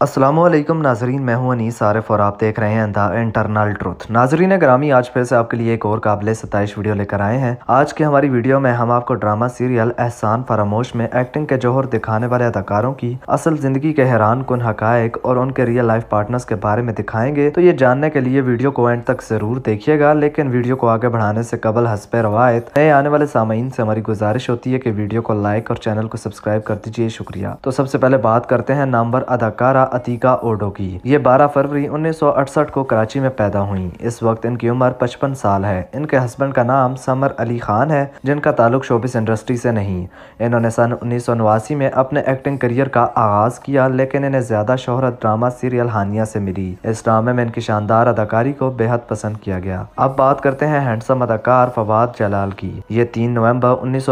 असलम नाजरीन मैं हूं अनीस आरफ और आप देख रहे हैं द इंटरनल ट्रूथ नाजरीन ग्रामी आज फिर से आपके लिए एक और काबिल सतश वीडियो लेकर आए हैं आज की हमारी वीडियो में हम आपको ड्रामा सीरियल एहसान फरामोश में एक्टिंग के जोहर दिखाने वाले अदाकारों की असल जिंदगी के हैरान कन हकैक और उनके रियल लाइफ पार्टनर्स के बारे में दिखाएंगे तो ये जानने के लिए वीडियो को एंड तक जरूर देखिएगा लेकिन वीडियो को आगे बढ़ाने से कबल हसब रवायत नए आने वाले सामीन से हमारी गुजारिश होती है की वीडियो को लाइक और चैनल को सब्सक्राइब कर दीजिए शुक्रिया तो सबसे पहले बात करते हैं नामवर अदाकारा अतीका ओडो की ये 12 फरवरी 1968 को कराची में पैदा हुई इस वक्त इनकी उम्र 55 साल है इनके हस्बैंड का नाम समर अली खान है जिनका ताल्लुक शोबिस इंडस्ट्री से नहीं इन्होंने सन उन्नीस में अपने एक्टिंग करियर का आगाज किया लेकिन इन्हें ज्यादा शोहरत ड्रामा सीरियल हानिया से मिली इस ड्रामे में इनकी शानदार अदाकारी को बेहद पसंद किया गया अब बात करते हैं हैंडसम अदाकार फवाद जलाल की ये तीन नवम्बर उन्नीस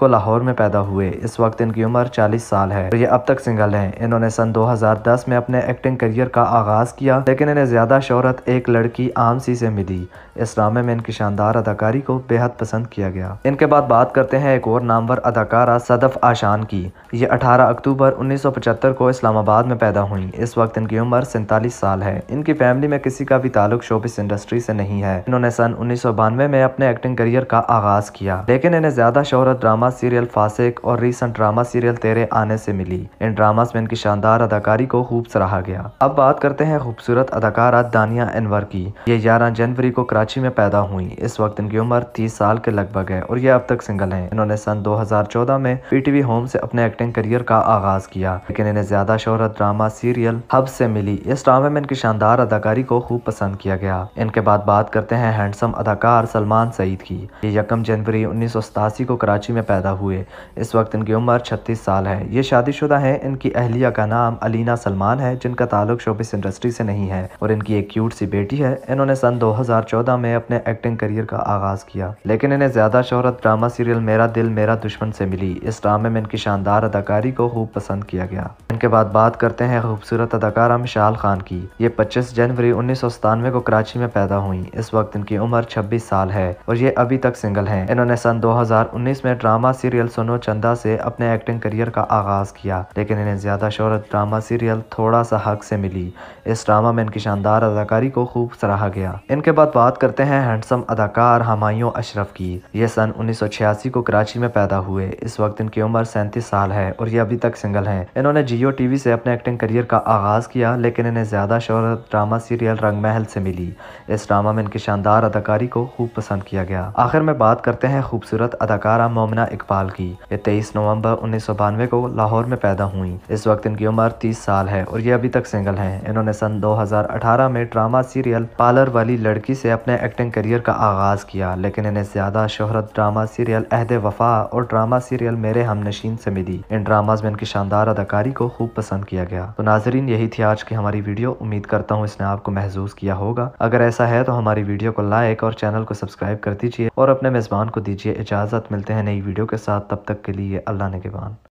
को लाहौर में पैदा हुए इस वक्त इनकी उम्र चालीस साल है ये अब तक सिंगल है इन्होंने सन दस क्लास में अपने एक्टिंग करियर का आगाज़ किया लेकिन इन्हें ज़्यादा शोहरत एक लड़की आमसी से मिली इस ड्रामे में इनकी शानदार अदाकारी को बेहद पसंद किया गया इनके बाद बात करते हैं एक और नामवर अदाकारा सदफ आशान की ये 18 अक्टूबर 1975 को इस्लामाबाद में पैदा हुई इस वक्त इनकी उम्र सैंतालीस साल है इनकी फैमिली में किसी का भी ताल्लुक शोबिस इंडस्ट्री से नहीं है इन्होंने सन उन्नीस में अपने एक्टिंग करियर का आगाज किया लेकिन इन्हें ज्यादा शोहरत ड्रामा सीरियल फासिक और रिसेंट ड्रामा सीरियल तेरे आने से मिली इन ड्रामा में इनकी शानदार अदाकारी को खूब सराहा गया अब बात करते हैं खूबसूरत अदाकारा दानिया अनवर की ये ग्यारह जनवरी को कराची में पैदा हुई इस वक्त इनकी उम्र तीस साल के लगभग है और ये अब तक सिंगल है इन्होंने सन 2014 में पीटीवी होम से अपने एक्टिंग करियर का आगाज किया लेकिन इन्हें ज्यादा शोहरत ड्रामा सीरियल हब से मिली इस ड्रामे में इनकी शानदार अदाकारी को खूब पसंद किया गया इनके बाद बात करते हैं हैंडसम अदाकार सलमान सईद की ये यकम जनवरी उन्नीस को कराची में पैदा हुए इस वक्त इनकी उम्र छत्तीस साल है ये शादीशुदा है इनकी अहलिया का नाम अलीना सलमान सलमान है जिनका ताल्लुक शोबिस इंडस्ट्री से नहीं है और इनकी एक क्यूट सी बेटी है इन्होंने सन 2014 में अपने एक्टिंग करियर का आगाज किया लेकिन इन्हें ज्यादा शोहरत ड्रामा सीरियल मेरा दिल मेरा दुश्मन से मिली इस ड्रामे में इनकी शानदार अदाकारी को खूब पसंद किया गया इनके बाद बात करते हैं खूबसूरत अदाकारा मिशाल खान की ये पच्चीस जनवरी उन्नीस को कराची में पैदा हुई इस वक्त इनकी उम्र छब्बीस साल है और ये अभी तक सिंगल है इन्होंने सन दो में ड्रामा सीरियल सोनो चंदा से अपने एक्टिंग करियर का आगाज किया लेकिन इन्हें ज्यादा शोहरत ड्रामा सीरियल थोड़ा सा हक से मिली इस ड्रामा में इनकी शानदार अदाकारी को खूब सराहा गया इनके बाद बात करते हैं हैंडसम अदाकार हमायों अशरफ की ये सन 1986 को कराची में पैदा हुए इस वक्त इनकी उम्र सैंतीस साल है और ये अभी तक सिंगल हैं इन्होंने जियो टीवी से अपने एक्टिंग करियर का आगाज किया लेकिन इन्हें ज्यादा शोहरत ड्रामा सीरियल रंग महल से मिली इस ड्रामा में इनकी शानदार अदाकारी को खूब पसंद किया गया आखिर में बात करते हैं खूबसूरत अदाकारा मोमिना इकबाल की ये तेईस नवम्बर उन्नीस को लाहौर में पैदा हुई इस वक्त इनकी उम्र तीस साल है है और ये अभी तक सिंगल हैं इन्होंने सन 2018 में ड्रामा सीरियल पार्लर वाली लड़की से अपने एक्टिंग करियर का आगाज़ किया लेकिन इन्हें ज़्यादा शोहरत ड्रामा सीरियल अहद वफा और ड्रामा सीरियल मेरे हम नशीन से मिली इन ड्रामाज में इनकी शानदार अदाकारी को खूब पसंद किया गया तो नाजरीन यही थी आज की हमारी वीडियो उम्मीद करता हूँ इसने आपको महसूस किया होगा अगर ऐसा है तो हमारी वीडियो को लाइक और चैनल को सब्सक्राइब कर दीजिए और अपने मेज़बान को दीजिए इजाज़त मिलते हैं नई वीडियो के साथ तब तक के लिए अल्लाह ने के